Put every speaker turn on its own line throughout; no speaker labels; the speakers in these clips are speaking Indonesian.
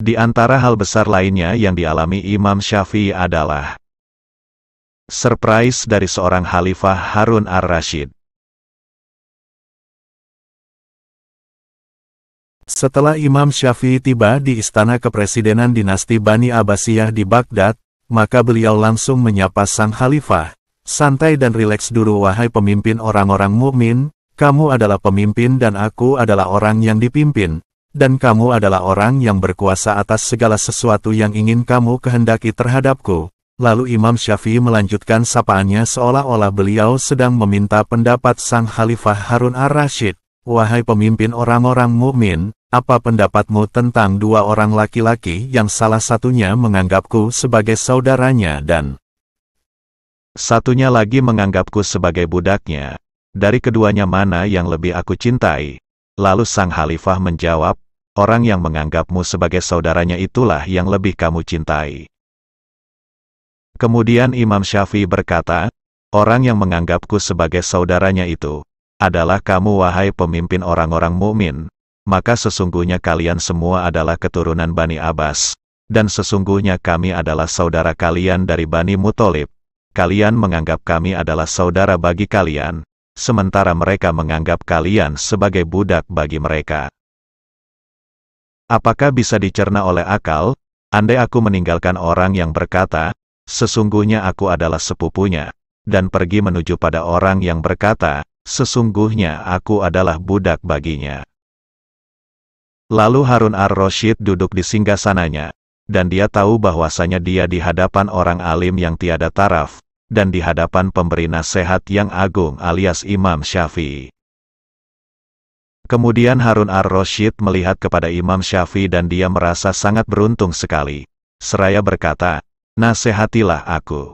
Di antara hal besar lainnya yang dialami Imam Syafi'i adalah surprise dari seorang Khalifah Harun ar-Rashid. Setelah Imam Syafi'i
tiba di istana kepresidenan dinasti Bani Abbasiyah di Baghdad, maka beliau langsung menyapa sang khalifah, santai dan rileks dulu wahai pemimpin orang-orang mukmin, kamu adalah pemimpin dan aku adalah orang yang dipimpin, dan kamu adalah orang yang berkuasa atas segala sesuatu yang ingin kamu kehendaki terhadapku. Lalu Imam Syafi'i melanjutkan sapaannya seolah-olah beliau sedang meminta pendapat Sang Khalifah Harun ar-Rashid. Wahai pemimpin orang-orang mukmin, apa pendapatmu tentang dua orang laki-laki yang salah satunya menganggapku sebagai saudaranya dan satunya lagi menganggapku sebagai budaknya? Dari keduanya mana yang lebih aku cintai? Lalu sang Khalifah menjawab, orang yang menganggapmu sebagai saudaranya itulah yang lebih kamu cintai. Kemudian Imam Syafi'i berkata, orang yang menganggapku sebagai saudaranya itu adalah kamu wahai pemimpin orang-orang mukmin, maka sesungguhnya kalian semua adalah keturunan Bani Abbas, dan sesungguhnya kami adalah saudara kalian dari Bani Mutolib. Kalian menganggap kami adalah saudara bagi kalian, sementara mereka menganggap kalian sebagai budak bagi mereka. Apakah bisa dicerna oleh akal, andai aku meninggalkan orang yang berkata, sesungguhnya aku adalah sepupunya, dan pergi menuju pada orang yang berkata, sesungguhnya aku adalah budak baginya. Lalu Harun ar-Rashid duduk di singgasananya, dan dia tahu bahwasanya dia di hadapan orang alim yang tiada taraf, dan di hadapan pemberi nasihat yang agung alias Imam Syafi'i. Kemudian Harun ar-Rashid melihat kepada Imam Syafi'i dan dia merasa sangat beruntung sekali. Seraya berkata, nasihatilah aku.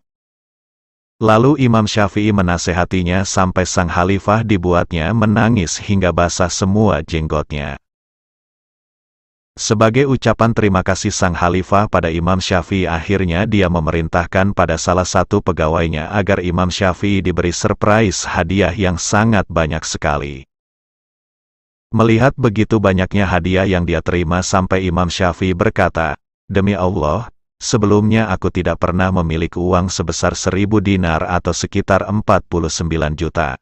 Lalu Imam Syafi'i menasehatinya sampai sang khalifah dibuatnya menangis hingga basah semua jenggotnya. Sebagai ucapan terima kasih sang khalifah pada Imam Syafi'i akhirnya dia memerintahkan pada salah satu pegawainya agar Imam Syafi'i diberi surprise hadiah yang sangat banyak sekali. Melihat begitu banyaknya hadiah yang dia terima sampai Imam Syafi'i berkata, Demi Allah, sebelumnya aku tidak pernah memiliki uang sebesar seribu dinar atau sekitar 49 juta.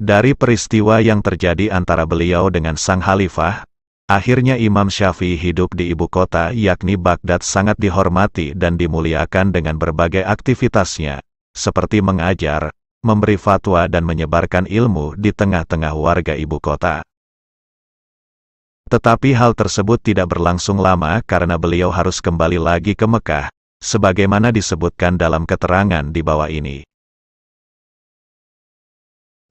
Dari peristiwa yang terjadi antara beliau dengan sang khalifah, akhirnya Imam Syafi'i hidup di ibu kota yakni Baghdad sangat dihormati dan dimuliakan dengan berbagai aktivitasnya, seperti mengajar, memberi fatwa dan menyebarkan ilmu di tengah-tengah warga ibu kota. Tetapi hal tersebut tidak berlangsung lama karena beliau harus kembali lagi ke Mekah,
sebagaimana disebutkan dalam keterangan di bawah ini.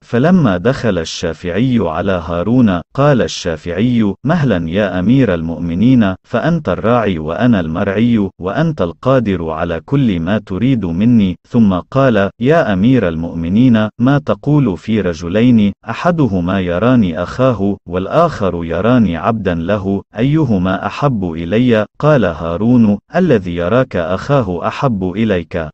فلما دخل الشافعي على هارون قال الشافعي مهلا يا أمير المؤمنين فأنت الراعي وأنا المرعي وأنت القادر على كل ما تريد مني ثم قال يا أمير المؤمنين ما تقول في رجلين أحدهما يراني أخاه والآخر يراني عبدا له أيهما أحب إلي قال هارون الذي يراك أخاه أحب إليك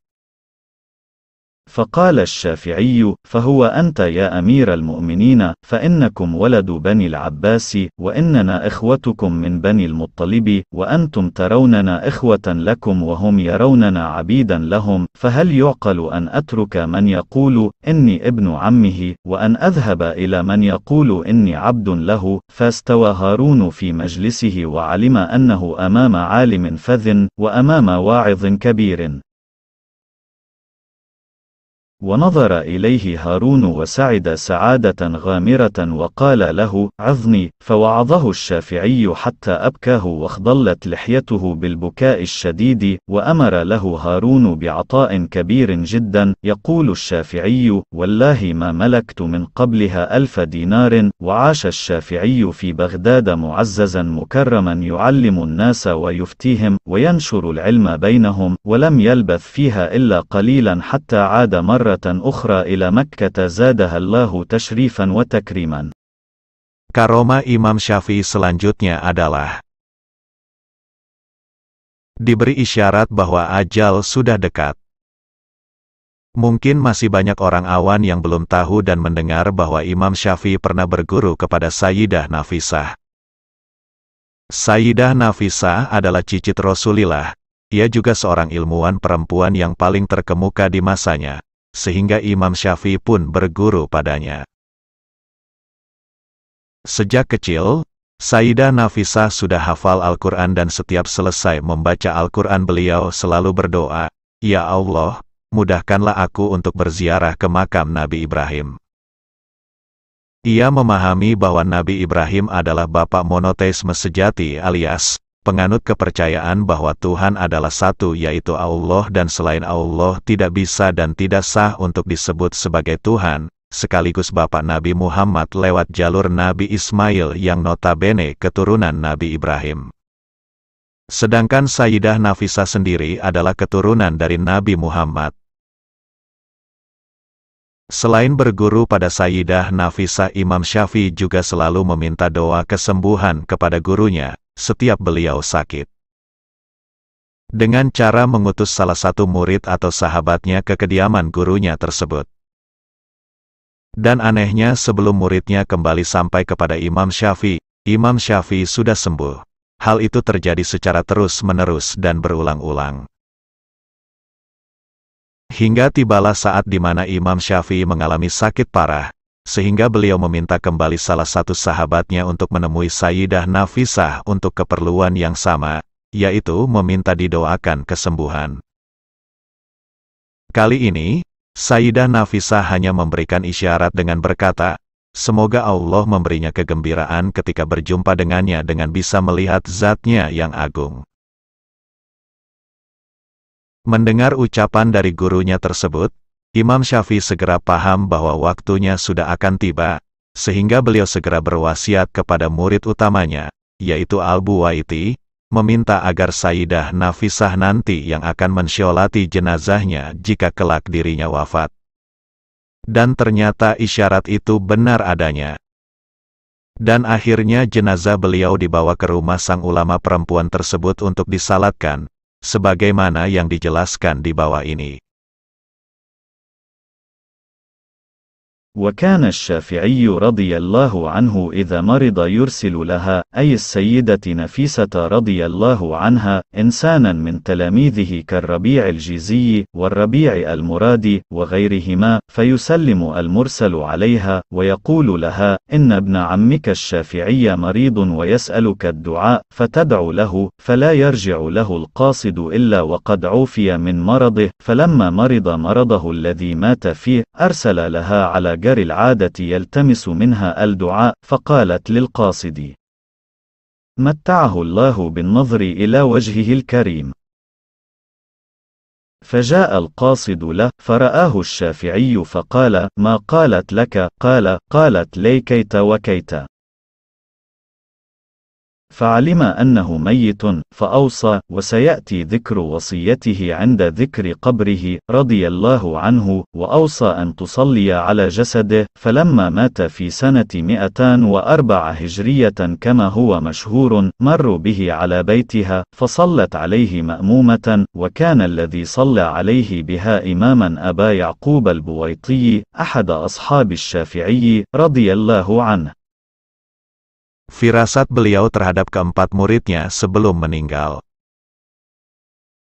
فقال الشافعي فهو أنت يا أمير المؤمنين فإنكم ولد بني العباس وإننا إخوتكم من بني المطلب وأنتم تروننا إخوة لكم وهم يروننا عبيدا لهم فهل يعقل أن أترك من يقول إني ابن عمه وأن أذهب إلى من يقول إني عبد له فاستوى هارون في مجلسه وعلم أنه أمام عالم فذ وأمام واعظ كبير ونظر إليه هارون وسعد سعادة غامرة وقال له عظني فوعظه الشافعي حتى أبكاه واخضلت لحيته بالبكاء الشديد وأمر له هارون بعطاء كبير جدا يقول الشافعي والله ما ملكت من قبلها ألف دينار وعاش الشافعي في بغداد معززا مكرما يعلم الناس ويفتيهم وينشر العلم بينهم ولم يلبث فيها إلا قليلا حتى عاد مرة مرة أخرى إلى مكة زادها الله تشريفا وتكريما Karoma Imam Syafi'i selanjutnya
adalah diberi isyarat bahwa ajal sudah dekat. Mungkin masih banyak orang awan yang belum tahu dan mendengar bahwa Imam Syafi'i pernah berguru kepada Sayyidah Nafisah. Sayyidah Nafisah adalah cicit Rasulillah. Ia juga seorang ilmuwan perempuan yang paling terkemuka di masanya sehingga Imam Syafi'i pun berguru padanya. Sejak kecil, Sayyidah Nafisah sudah hafal Al-Quran dan setiap selesai membaca Al-Quran beliau selalu berdoa, Ya Allah, mudahkanlah aku untuk berziarah ke makam Nabi Ibrahim. Ia memahami bahwa Nabi Ibrahim adalah bapak monoteisme sejati alias penganut kepercayaan bahwa Tuhan adalah satu yaitu Allah dan selain Allah tidak bisa dan tidak sah untuk disebut sebagai Tuhan, sekaligus Bapak Nabi Muhammad lewat jalur Nabi Ismail yang notabene keturunan Nabi Ibrahim. Sedangkan Sayyidah Nafisa sendiri adalah keturunan dari Nabi Muhammad. Selain berguru pada Sayyidah Nafisa Imam Syafi'i juga selalu meminta doa kesembuhan kepada gurunya, setiap beliau sakit. Dengan cara mengutus salah satu murid atau sahabatnya ke kediaman gurunya tersebut. Dan anehnya sebelum muridnya kembali sampai kepada Imam Syafi'i, Imam Syafi'i sudah sembuh. Hal itu terjadi secara terus-menerus dan berulang-ulang. Hingga tibalah saat di mana Imam Syafi'i mengalami sakit parah, sehingga beliau meminta kembali salah satu sahabatnya untuk menemui Sayyidah Nafisah untuk keperluan yang sama, yaitu meminta didoakan kesembuhan. Kali ini, Sayyidah Nafisah hanya memberikan isyarat dengan berkata, Semoga Allah memberinya kegembiraan ketika berjumpa dengannya dengan bisa melihat zatnya yang agung. Mendengar ucapan dari gurunya tersebut, Imam Syafi'i segera paham bahwa waktunya sudah akan tiba, sehingga beliau segera berwasiat kepada murid utamanya, yaitu Al-Buwaiti, meminta agar Sayyidah Nafisah nanti yang akan mensyolati jenazahnya jika kelak dirinya wafat. Dan ternyata isyarat itu benar adanya. Dan akhirnya jenazah beliau dibawa ke rumah sang ulama perempuan tersebut untuk disalatkan, sebagaimana yang dijelaskan
di bawah ini. وكان الشافعي رضي الله عنه إذا مرض يرسل لها أي السيدة نفيسة رضي الله عنها إنسانا من تلاميذه كالربيع الجيزي والربيع المرادي وغيرهما فيسلم المرسل عليها ويقول لها إن ابن عمك الشافعي مريض ويسألك الدعاء فتدعو له فلا يرجع له القاصد إلا وقد عوفي من مرضه فلما مرض مرضه الذي مات فيه أرسل لها على كالشجر العادة يلتمس منها الدعاء فقالت للقاصد متعه الله بالنظر إلى وجهه الكريم فجاء القاصد له فرآه الشافعي فقال ما قالت لك قال قالت لي كيت وكيت فعلم أنه ميت فأوصى وسيأتي ذكر وصيته عند ذكر قبره رضي الله عنه وأوصى أن تصلي على جسده فلما مات في سنة 204 هجرية كما هو مشهور مروا به على بيتها فصلت عليه مأمومة وكان الذي صلى عليه بها إماما أبا يعقوب البويطي أحد أصحاب الشافعي رضي الله عنه firasat beliau terhadap
keempat muridnya sebelum meninggal.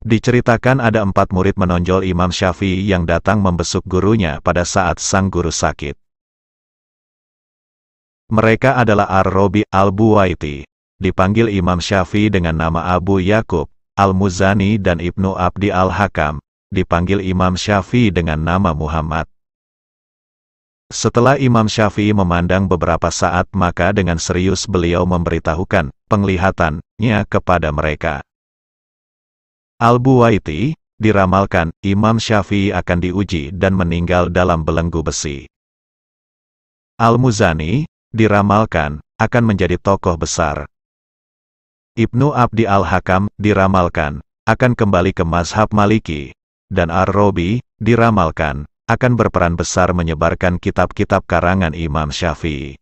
Diceritakan ada empat murid menonjol Imam Syafi'i yang datang membesuk gurunya pada saat sang guru sakit. Mereka adalah Ar-Robi Al-Buwaiti, dipanggil Imam Syafi'i dengan nama Abu Yakub, Al-Muzani dan Ibnu Abdi Al-Hakam, dipanggil Imam Syafi'i dengan nama Muhammad. Setelah Imam Syafi'i memandang beberapa saat maka dengan serius beliau memberitahukan penglihatannya kepada mereka. Al-Buwaiti, diramalkan, Imam Syafi'i akan diuji dan meninggal dalam belenggu besi. Al-Muzani, diramalkan, akan menjadi tokoh besar. Ibnu Abdi Al-Hakam, diramalkan, akan kembali ke Mazhab Maliki, dan Ar-Robi, diramalkan, akan berperan besar menyebarkan kitab-kitab karangan Imam Syafi'i.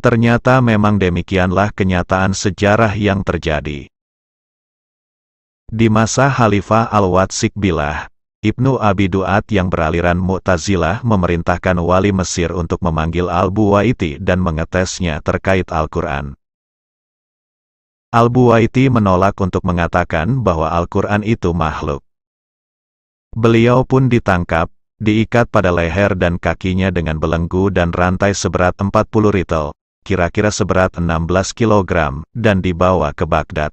Ternyata memang demikianlah kenyataan sejarah yang terjadi. Di masa Khalifah Al-Watsik Bilah, Ibnu Abi Duat yang beraliran Mu'tazilah memerintahkan wali Mesir untuk memanggil Al-Buwaiti dan mengetesnya terkait Al-Quran. Al-Buwaiti menolak untuk mengatakan bahwa Al-Quran itu makhluk. Beliau pun ditangkap, diikat pada leher dan kakinya dengan belenggu dan rantai seberat 40 ritel, kira-kira seberat 16 kg, dan dibawa ke Baghdad.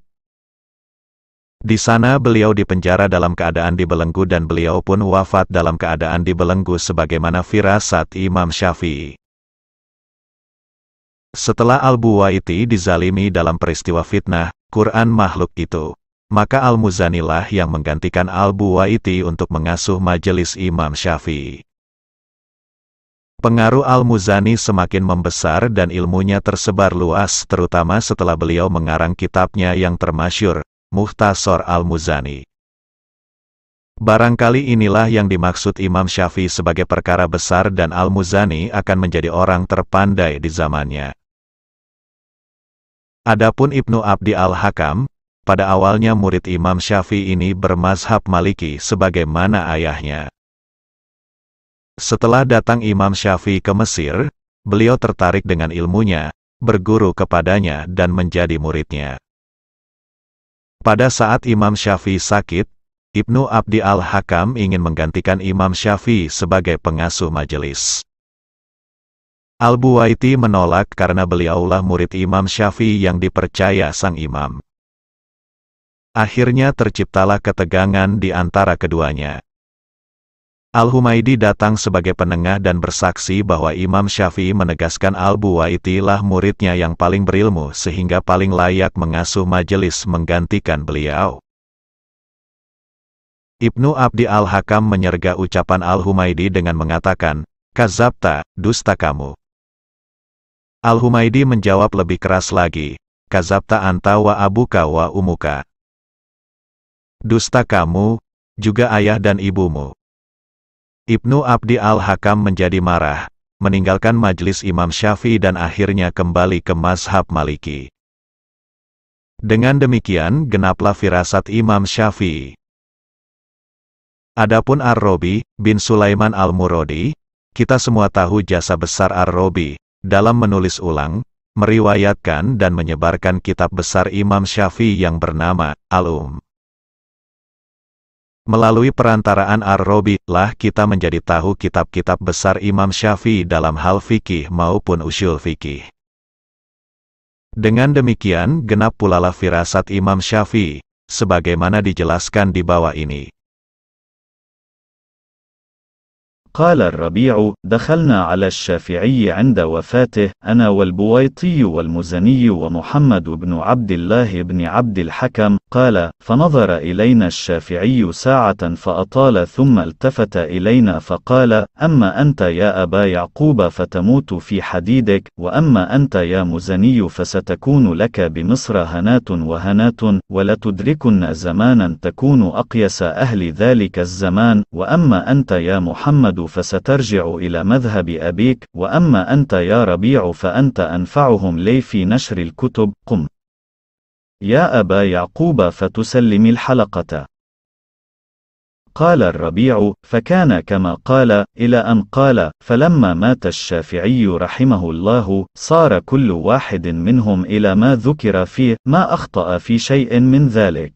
Di sana beliau dipenjara dalam keadaan dibelenggu dan beliau pun wafat dalam keadaan dibelenggu sebagaimana firasat Imam Syafi'i. Setelah Al-Buwaiti dizalimi dalam peristiwa fitnah, Quran makhluk itu maka Al-Muzanilah yang menggantikan Al-Buwaiti untuk mengasuh majelis Imam Syafi'i. Pengaruh Al-Muzani semakin membesar dan ilmunya tersebar luas terutama setelah beliau mengarang kitabnya yang termasyur, Muhtasor Al-Muzani. Barangkali inilah yang dimaksud Imam Syafi'i sebagai perkara besar dan Al-Muzani akan menjadi orang terpandai di zamannya. Adapun Ibnu Abdi Al-Hakam, pada awalnya murid Imam Syafi'i ini bermazhab Maliki sebagaimana ayahnya. Setelah datang Imam Syafi'i ke Mesir, beliau tertarik dengan ilmunya, berguru kepadanya dan menjadi muridnya. Pada saat Imam Syafi'i sakit, Ibnu Abdi al-Hakam ingin menggantikan Imam Syafi'i sebagai pengasuh majelis. Al-Buwaiti menolak karena beliaulah murid Imam Syafi'i yang dipercaya sang imam. Akhirnya terciptalah ketegangan di antara keduanya. Al-Humaidi datang sebagai penengah dan bersaksi bahwa Imam Syafi'i menegaskan Al-Buwaiti lah muridnya yang paling berilmu sehingga paling layak mengasuh majelis menggantikan beliau. Ibnu Abdi Al-Hakam menyerga ucapan Al-Humaidi dengan mengatakan, Kazabta, dusta kamu. Al-Humaidi menjawab lebih keras lagi, Kazabta antawa wa abuka wa umuka dusta kamu, juga ayah dan ibumu. Ibnu Abdi al-Hakam menjadi marah, meninggalkan majelis Imam Syafi'i dan akhirnya kembali ke mazhab Maliki. Dengan demikian genaplah firasat Imam Syafi'i. Adapun Ar-Robi bin Sulaiman Al-Murodi, kita semua tahu jasa besar Ar-Robi dalam menulis ulang, meriwayatkan dan menyebarkan kitab besar Imam Syafi'i yang bernama al Umm. Melalui perantaraan Ar-Robi, lah kita menjadi tahu kitab-kitab besar Imam Syafi'i dalam hal fikih maupun usul fikih. Dengan demikian, genap pulalah firasat Imam Syafi'i, sebagaimana
dijelaskan di bawah ini. قال الربيع دخلنا على الشافعي عند وفاته أنا والبويطي والمزني ومحمد بن عبد الله بن عبد الحكم قال فنظر إلينا الشافعي ساعة فأطال ثم التفت إلينا فقال أما أنت يا أبا يعقوب فتموت في حديدك وأما أنت يا مزني فستكون لك بمصر هنات وهنات ولتدركن زمانا تكون أقيس أهل ذلك الزمان وأما أنت يا محمد فسترجع إلى مذهب أبيك، وأما أنت يا ربيع فأنت أنفعهم لي في نشر الكتب، قم يا أبا يعقوب فتسلم الحلقة. قال الربيع فكان كما قال الى ان قال فلما مات الشافعي رحمه الله صار كل واحد منهم الى ما ذكر فيه ما اخطا في شيء من ذلك